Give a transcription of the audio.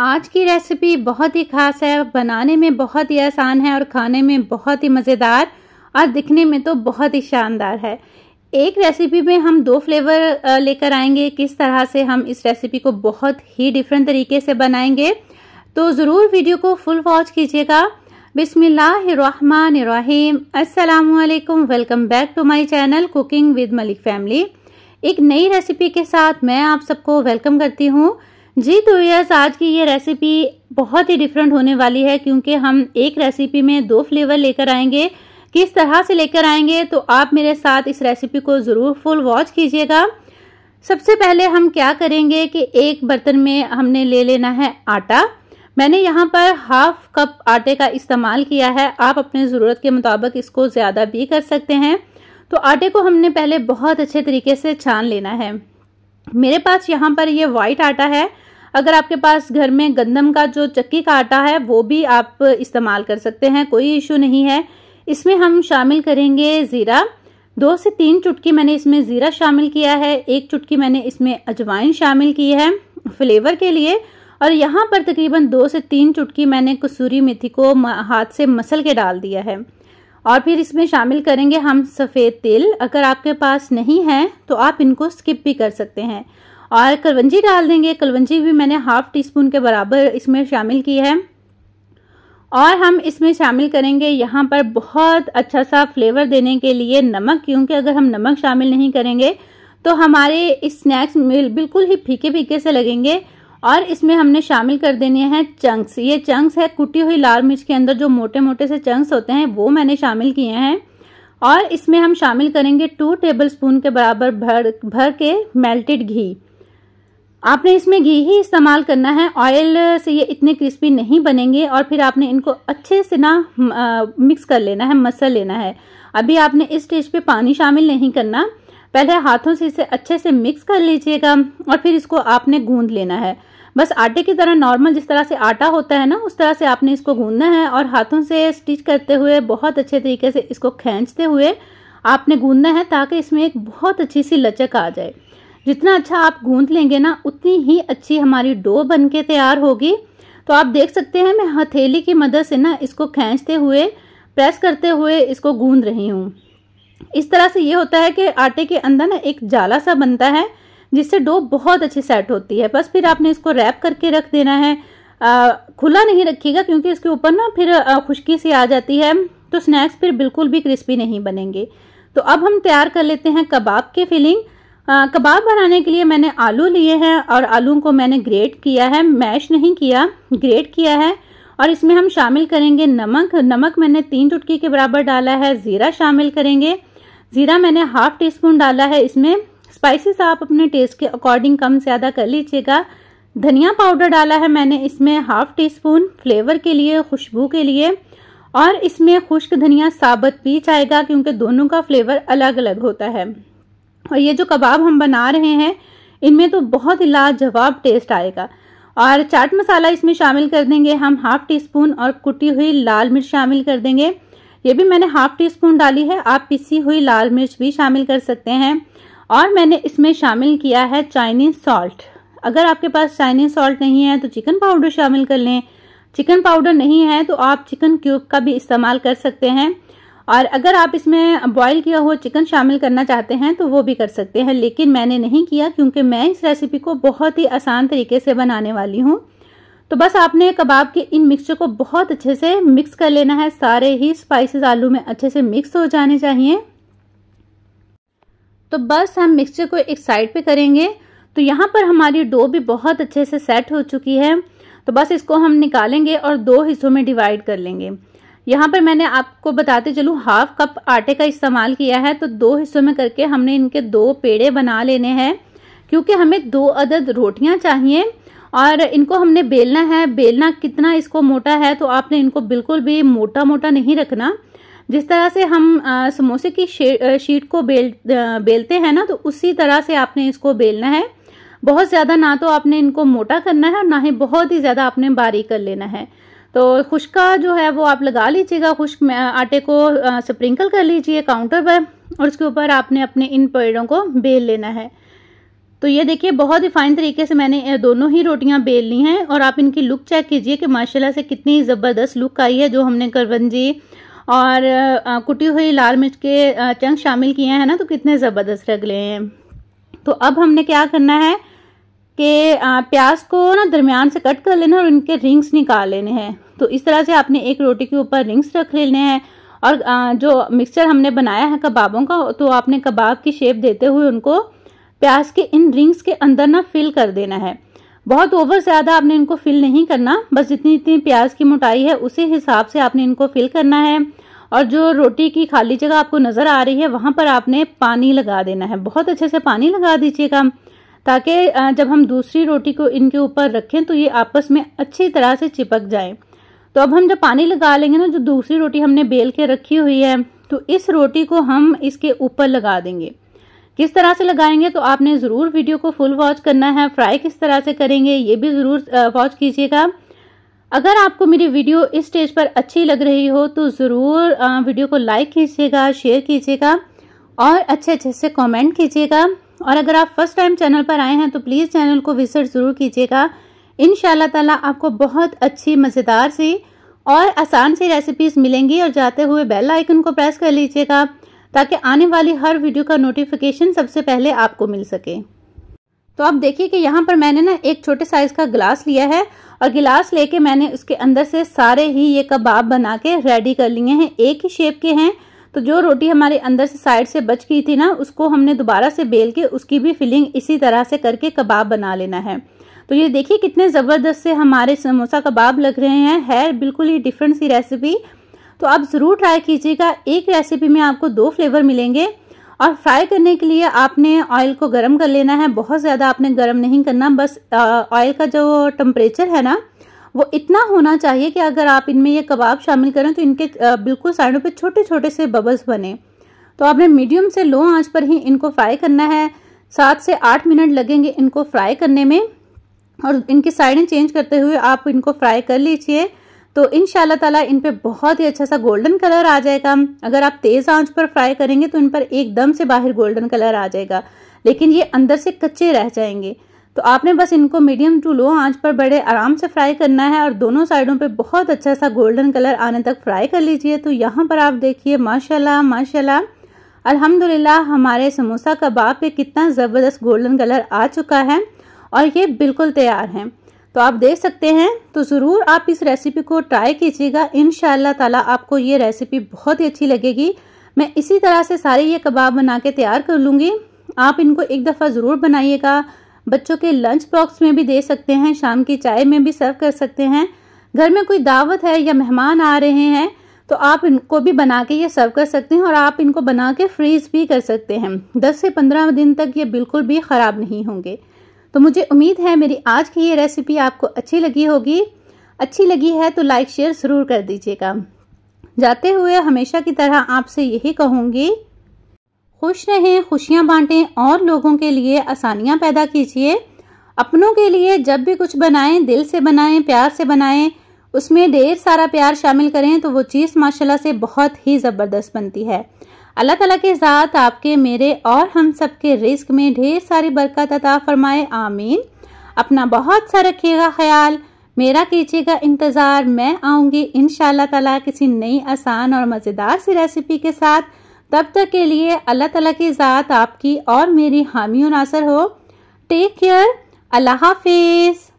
आज की रेसिपी बहुत ही खास है बनाने में बहुत ही आसान है और खाने में बहुत ही मज़ेदार और दिखने में तो बहुत ही शानदार है एक रेसिपी में हम दो फ्लेवर लेकर आएंगे किस तरह से हम इस रेसिपी को बहुत ही डिफरेंट तरीके से बनाएंगे तो ज़रूर वीडियो को फुल वॉच कीजिएगा बिसमीम असलकम welcome back to my channel cooking with Malik family एक नई रेसिपी के साथ मैं आप सबको वेलकम करती हूँ जी तो यस आज की ये रेसिपी बहुत ही डिफरेंट होने वाली है क्योंकि हम एक रेसिपी में दो फ्लेवर लेकर आएंगे किस तरह से लेकर आएंगे तो आप मेरे साथ इस रेसिपी को ज़रूर फुल वॉच कीजिएगा सबसे पहले हम क्या करेंगे कि एक बर्तन में हमने ले लेना है आटा मैंने यहाँ पर हाफ कप आटे का इस्तेमाल किया है आप अपने ज़रूरत के मुताबिक इसको ज़्यादा भी कर सकते हैं तो आटे को हमने पहले बहुत अच्छे तरीके से छान लेना है मेरे पास यहाँ पर ये वाइट आटा है अगर आपके पास घर में गंदम का जो चक्की का आटा है वो भी आप इस्तेमाल कर सकते हैं कोई इशू नहीं है इसमें हम शामिल करेंगे ज़ीरा दो से तीन चुटकी मैंने इसमें ज़ीरा शामिल किया है एक चुटकी मैंने इसमें अजवाइन शामिल की है फ्लेवर के लिए और यहाँ पर तकरीबन दो से तीन चुटकी मैंने कसूरी मेथी को हाथ से मसल के डाल दिया है और फिर इसमें शामिल करेंगे हम सफ़ेद तिल अगर आपके पास नहीं है तो आप इनको स्किप भी कर सकते हैं और कलवंजी डाल देंगे कलवंजी भी मैंने हाफ टी स्पून के बराबर इसमें शामिल की है और हम इसमें शामिल करेंगे यहाँ पर बहुत अच्छा सा फ्लेवर देने के लिए नमक क्योंकि अगर हम नमक शामिल नहीं करेंगे तो हमारे इस स्नैक्स में बिल्कुल ही फीके फीके से लगेंगे और इसमें हमने शामिल कर देने हैं चंक्स ये चंक्स है कुटी हुई लाल मिर्च के अंदर जो मोटे मोटे से चंक्स होते हैं वो मैंने शामिल किए हैं और इसमें हम शामिल करेंगे टू टेबल स्पून के बराबर भर भर के मेल्टेड घी आपने इसमें घी ही इस्तेमाल करना है ऑयल से ये इतने क्रिस्पी नहीं बनेंगे और फिर आपने इनको अच्छे से ना मिक्स कर लेना है मसल लेना है अभी आपने इस स्टेज पे पानी शामिल नहीं करना पहले हाथों से इसे अच्छे से मिक्स कर लीजिएगा और फिर इसको आपने गूंद लेना है बस आटे की तरह नॉर्मल जिस तरह से आटा होता है ना उस तरह से आपने इसको गूंदना है और हाथों से स्टिच करते हुए बहुत अच्छे तरीके से इसको खींचते हुए आपने गूंदना है ताकि इसमें एक बहुत अच्छी सी लचक आ जाए जितना अच्छा आप गूंद लेंगे ना उतनी ही अच्छी हमारी डो बन के तैयार होगी तो आप देख सकते हैं मैं हथेली की मदद से ना इसको खींचते हुए प्रेस करते हुए इसको गूंद रही हूँ इस तरह से ये होता है कि आटे के अंदर ना एक जाला सा बनता है जिससे डो बहुत अच्छी सेट होती है बस फिर आपने इसको रैप करके रख देना है आ, खुला नहीं रखिएगा क्योंकि इसके ऊपर ना फिर खुश्की सी आ जाती है तो स्नैक्स फिर बिल्कुल भी क्रिस्पी नहीं बनेंगे तो अब हम तैयार कर लेते हैं कबाब की फिलिंग कबाब बनाने के लिए मैंने आलू लिए हैं और आलू को मैंने ग्रेट किया है मैश नहीं किया ग्रेट किया है और इसमें हम शामिल करेंगे नमक नमक मैंने तीन चुटकी के बराबर डाला है ज़ीरा शामिल करेंगे ज़ीरा मैंने हाफ टी स्पून डाला है इसमें स्पाइसेस आप अपने टेस्ट के अकॉर्डिंग कम ज़्यादा कर लीजिएगा धनिया पाउडर डाला है मैंने इसमें हाफ टी स्पून फ्लेवर के लिए खुशबू के लिए और इसमें खुश्क धनिया साबत पीस आएगा क्योंकि दोनों का फ्लेवर अलग अलग होता है और ये जो कबाब हम बना रहे हैं इनमें तो बहुत ही लाजवाब टेस्ट आएगा और चाट मसाला इसमें शामिल कर देंगे हम हाफ टी स्पून और कुटी हुई लाल मिर्च शामिल कर देंगे ये भी मैंने हाफ टी स्पून डाली है आप पिसी हुई लाल मिर्च भी शामिल कर सकते हैं और मैंने इसमें शामिल किया है चाइनीज सॉल्ट अगर आपके पास चाइनीज सॉल्ट नहीं है तो चिकन पाउडर शामिल कर लें चिकन पाउडर नहीं है तो आप चिकन क्यूब का भी इस्तेमाल कर सकते हैं और अगर आप इसमें बॉईल किया हुआ चिकन शामिल करना चाहते हैं तो वो भी कर सकते हैं लेकिन मैंने नहीं किया क्योंकि मैं इस रेसिपी को बहुत ही आसान तरीके से बनाने वाली हूँ तो बस आपने कबाब के इन मिक्सचर को बहुत अच्छे से मिक्स कर लेना है सारे ही स्पाइसेस आलू में अच्छे से मिक्स हो जाने चाहिए तो बस हम मिक्सचर को एक साइड पे करेंगे तो यहाँ पर हमारी डो भी बहुत अच्छे से सेट हो चुकी है तो बस इसको हम निकालेंगे और दो हिस्सों में डिवाइड कर लेंगे यहाँ पर मैंने आपको बताते चलूँ हाफ कप आटे का इस्तेमाल किया है तो दो हिस्सों में करके हमने इनके दो पेड़े बना लेने हैं क्योंकि हमें दो अदद रोटियाँ चाहिए और इनको हमने बेलना है बेलना कितना इसको मोटा है तो आपने इनको बिल्कुल भी मोटा मोटा नहीं रखना जिस तरह से हम आ, समोसे की शीट को बेल आ, बेलते हैं ना तो उसी तरह से आपने इसको बेलना है बहुत ज़्यादा ना तो आपने इनको मोटा करना है और ना ही बहुत ही ज़्यादा आपने बारीक कर लेना है तो खुश्का जो है वो आप लगा लीजिएगा खुश्क आटे को स्प्रिंकल कर लीजिए काउंटर पर और उसके ऊपर आपने अपने इन पेड़ों को बेल लेना है तो ये देखिए बहुत ही फाइन तरीके से मैंने दोनों ही रोटियां बेल ली हैं और आप इनकी लुक चेक कीजिए कि माशाल्लाह से कितनी ज़बरदस्त लुक आई है जो हमने करवंजी और कुटी हुई लाल मिर्च के चंक शामिल किए हैं ना तो कितने ज़बरदस्त रख ले हैं तो अब हमने क्या करना है कि प्याज को ना दरमियान से कट कर लेना और इनके रिंग्स निकाल लेने हैं तो इस तरह से आपने एक रोटी के ऊपर रिंग्स रख लेने हैं और जो मिक्सचर हमने बनाया है कबाबों का तो आपने कबाब की शेप देते हुए उनको प्याज के इन रिंग्स के अंदर ना फिल कर देना है बहुत ओवर ज़्यादा आपने इनको फिल नहीं करना बस जितनी जितनी प्याज की मोटाई है उसी हिसाब से आपने इनको फिल करना है और जो रोटी की खाली जगह आपको नज़र आ रही है वहाँ पर आपने पानी लगा देना है बहुत अच्छे से पानी लगा दीजिएगा ताकि जब हम दूसरी रोटी को इनके ऊपर रखें तो ये आपस में अच्छी तरह से चिपक जाए तो अब हम जब पानी लगा लेंगे ना जो दूसरी रोटी हमने बेल के रखी हुई है तो इस रोटी को हम इसके ऊपर लगा देंगे किस तरह से लगाएंगे तो आपने ज़रूर वीडियो को फुल वॉच करना है फ्राई किस तरह से करेंगे ये भी ज़रूर वॉच कीजिएगा अगर आपको मेरी वीडियो इस स्टेज पर अच्छी लग रही हो तो ज़रूर वीडियो को लाइक कीजिएगा शेयर कीजिएगा और अच्छे अच्छे से कमेंट कीजिएगा और अगर आप फर्स्ट टाइम चैनल पर आए हैं तो प्लीज़ चैनल को विजिट ज़रूर कीजिएगा इन ताला आपको बहुत अच्छी मज़ेदार सी और आसान सी रेसिपीज़ मिलेंगी और जाते हुए बेल आइकन को प्रेस कर लीजिएगा ताकि आने वाली हर वीडियो का नोटिफिकेशन सबसे पहले आपको मिल सके तो आप देखिए कि यहाँ पर मैंने ना एक छोटे साइज़ का गिलास लिया है और गिलास लेके मैंने उसके अंदर से सारे ही ये कबाब बना के रेडी कर लिए हैं एक ही शेप के हैं तो जो रोटी हमारे अंदर से साइड से बच गई थी ना उसको हमने दोबारा से बेल के उसकी भी फिलिंग इसी तरह से करके कबाब बना लेना है तो ये देखिए कितने ज़बरदस्त से हमारे समोसा कबाब लग रहे हैं है बिल्कुल ही डिफरेंट सी रेसिपी तो आप ज़रूर ट्राई कीजिएगा एक रेसिपी में आपको दो फ्लेवर मिलेंगे और फ्राई करने के लिए आपने ऑयल को गर्म कर लेना है बहुत ज़्यादा आपने गर्म नहीं करना बस ऑयल का जो टम्परेचर है ना वो इतना होना चाहिए कि अगर आप इनमें ये कबाब शामिल करें तो इनके बिल्कुल साइडों पे छोटे छोटे से बबल्स बने तो आपने मीडियम से लो आंच पर ही इनको फ्राई करना है सात से आठ मिनट लगेंगे इनको फ्राई करने में और इनकी साइडें चेंज करते हुए आप इनको फ्राई कर लीजिए तो इन ताला इन पर बहुत ही अच्छा सा गोल्डन कलर आ जाएगा अगर आप तेज़ आंच पर फ्राई करेंगे तो इन पर एकदम से बाहर गोल्डन कलर आ जाएगा लेकिन ये अंदर से कच्चे रह जाएंगे तो आपने बस इनको मीडियम टू लो आंच पर बड़े आराम से फ्राई करना है और दोनों साइडों पे बहुत अच्छा सा गोल्डन कलर आने तक फ्राई कर लीजिए तो यहाँ पर आप देखिए माशाल्लाह माशाल्लाह अल्हम्दुलिल्लाह हमारे समोसा कबाब पे कितना ज़बरदस्त गोल्डन कलर आ चुका है और ये बिल्कुल तैयार हैं तो आप देख सकते हैं तो ज़रूर आप इस रेसिपी को ट्राई कीजिएगा इन ताला आपको ये रेसिपी बहुत ही अच्छी लगेगी मैं इसी तरह से सारे ये कबाब बना के तैयार कर लूँगी आप इनको एक दफ़ा ज़रूर बनाइएगा बच्चों के लंच बॉक्स में भी दे सकते हैं शाम की चाय में भी सर्व कर सकते हैं घर में कोई दावत है या मेहमान आ रहे हैं तो आप इनको भी बना के ये सर्व कर सकते हैं और आप इनको बना के फ्रीज भी कर सकते हैं 10 से 15 दिन तक ये बिल्कुल भी ख़राब नहीं होंगे तो मुझे उम्मीद है मेरी आज की ये रेसिपी आपको अच्छी लगी होगी अच्छी लगी है तो लाइक शेयर ज़रूर कर दीजिएगा जाते हुए हमेशा की तरह आपसे यही कहूँगी खुश रहें खुशियाँ बांटें और लोगों के लिए आसानियाँ पैदा कीजिए अपनों के लिए जब भी कुछ बनाएं दिल से बनाएं प्यार से बनाएं उसमें ढेर सारा प्यार शामिल करें तो वो चीज़ माशाल्लाह से बहुत ही ज़बरदस्त बनती है अल्लाह ताला के साथ आपके मेरे और हम सब के रिस्क में ढेर सारी बरकत अता फरमाए आमीन अपना बहुत सा रखिएगा ख्याल मेरा कीजिएगा इंतज़ार मैं आऊँगी इन ताला किसी नई आसान और मज़ेदार सी रेसिपी के साथ तब तक के लिए अल्लाह तला की ज़ात आपकी और मेरी हामी नासर हो टेक केयर अल्लाह हाफिज़